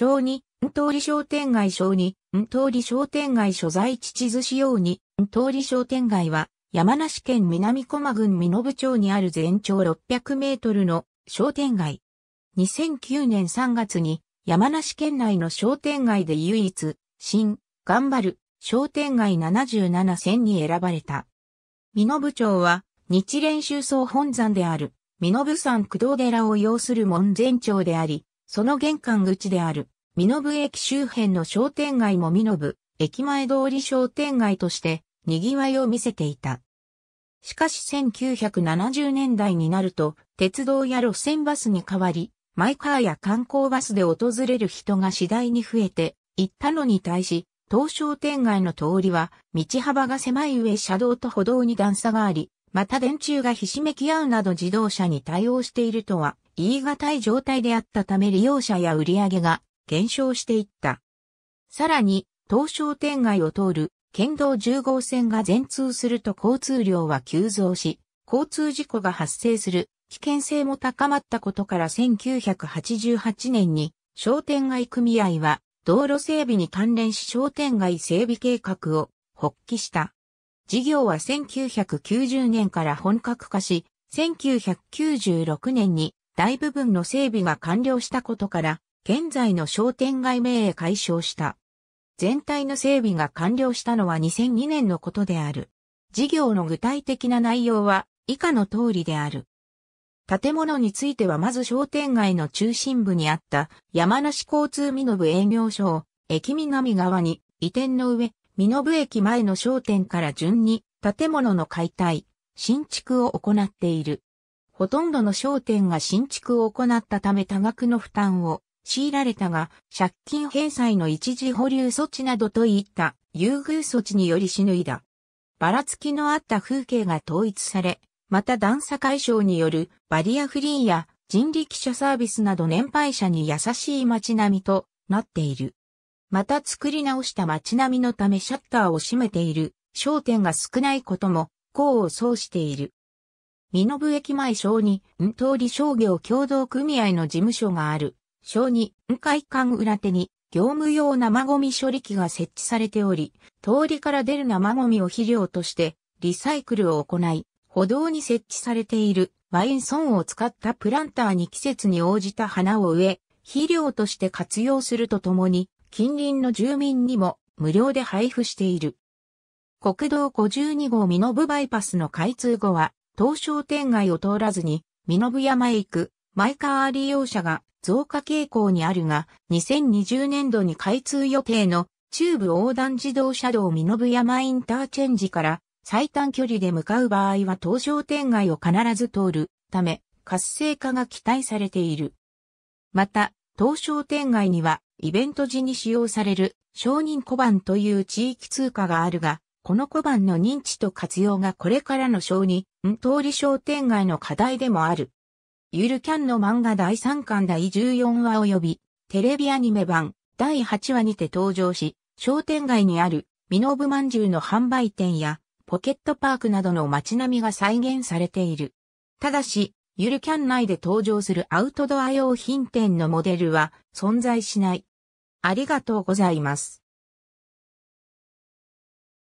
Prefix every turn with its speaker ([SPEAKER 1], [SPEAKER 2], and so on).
[SPEAKER 1] 小二、ん通り商店街小二、ん通り商店街所在地地図使用に、ん通り商店街は、山梨県南駒郡美延町にある全長600メートルの商店街。2009年3月に、山梨県内の商店街で唯一、新、頑張る、商店街77選に選ばれた。美延町は、日蓮宗宗本山である、美延山工藤寺を要する門前町であり、その玄関口である。身延駅周辺の商店街も身延、駅前通り商店街として賑わいを見せていた。しかし1970年代になると、鉄道や路線バスに代わり、マイカーや観光バスで訪れる人が次第に増えていったのに対し、東商店街の通りは、道幅が狭い上車道と歩道に段差があり、また電柱がひしめき合うなど自動車に対応しているとは言い難い状態であったため利用者や売り上げが減少していった。さらに、東商店街を通る県道10号線が全通すると交通量は急増し、交通事故が発生する危険性も高まったことから1988年に商店街組合は道路整備に関連し商店街整備計画を発起した。事業は1990年から本格化し、1996年に大部分の整備が完了したことから現在の商店街名へ解消した。全体の整備が完了したのは2002年のことである。事業の具体的な内容は以下の通りである。建物についてはまず商店街の中心部にあった山梨交通身延営業所を駅南側に移転の上、身延駅前の商店から順に建物の解体、新築を行っている。ほとんどの商店が新築を行ったため多額の負担を強いられたが、借金返済の一時保留措置などといった優遇措置によりしぬいだ。ばらつきのあった風景が統一され、また段差解消によるバリアフリーや人力車サービスなど年配者に優しい街並みとなっている。また作り直した街並みのためシャッターを閉めている商店が少ないことも功を奏している。身延駅前小に、ん通り商業協同組合の事務所がある。小2、海間裏手に業務用生ゴミ処理機が設置されており、通りから出る生ゴミを肥料としてリサイクルを行い、歩道に設置されているワインソンを使ったプランターに季節に応じた花を植え、肥料として活用するとともに、近隣の住民にも無料で配布している。国道52号身延バイパスの開通後は、東商店街を通らずに、身延山へ行くマイカー利用者が増加傾向にあるが、2020年度に開通予定の中部横断自動車道身延山インターチェンジから最短距離で向かう場合は東商店街を必ず通るため活性化が期待されている。また、東商店街にはイベント時に使用される承認小判という地域通貨があるが、この小判の認知と活用がこれからの小認通り商店街の課題でもある。ゆるキャンの漫画第3巻第14話及び、テレビアニメ版第8話にて登場し、商店街にある、ミノブまんじゅうの販売店や、ポケットパークなどの街並みが再現されている。ただし、ゆるキャン内で登場するアウトドア用品店のモデルは存在しない。ありがとうございます。